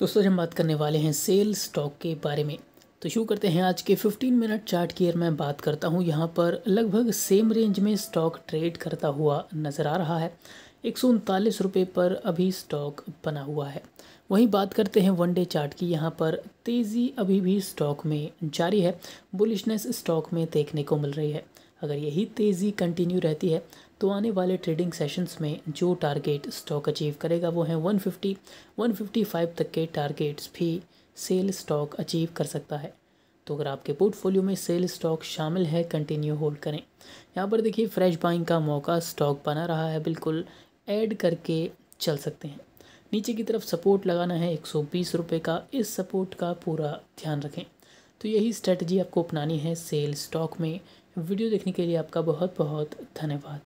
दोस्तों हम बात करने वाले हैं सेल स्टॉक के बारे में तो शुरू करते हैं आज के 15 मिनट चार्ट की अगर मैं बात करता हूँ यहाँ पर लगभग सेम रेंज में स्टॉक ट्रेड करता हुआ नज़र आ रहा है एक सौ उनतालीस रुपये पर अभी स्टॉक बना हुआ है वहीं बात करते हैं वनडे चार्ट की यहाँ पर तेज़ी अभी भी स्टॉक में जारी है बुलिशनेस स्टॉक में देखने को मिल रही है अगर यही तेज़ी कंटिन्यू रहती है तो आने वाले ट्रेडिंग सेशंस में जो टारगेट स्टॉक अचीव करेगा वो है 150, 155 तक के टारगेट्स भी सेल स्टॉक अचीव कर सकता है तो अगर आपके पोर्टफोलियो में सेल स्टॉक शामिल है कंटिन्यू होल्ड करें यहाँ पर देखिए फ्रेश बाइंग का मौका स्टॉक बना रहा है बिल्कुल ऐड करके चल सकते हैं नीचे की तरफ सपोर्ट लगाना है एक सौ का इस सपोर्ट का पूरा ध्यान रखें तो यही स्ट्रेटजी आपको अपनानी है सेल स्टॉक में वीडियो देखने के लिए आपका बहुत बहुत धन्यवाद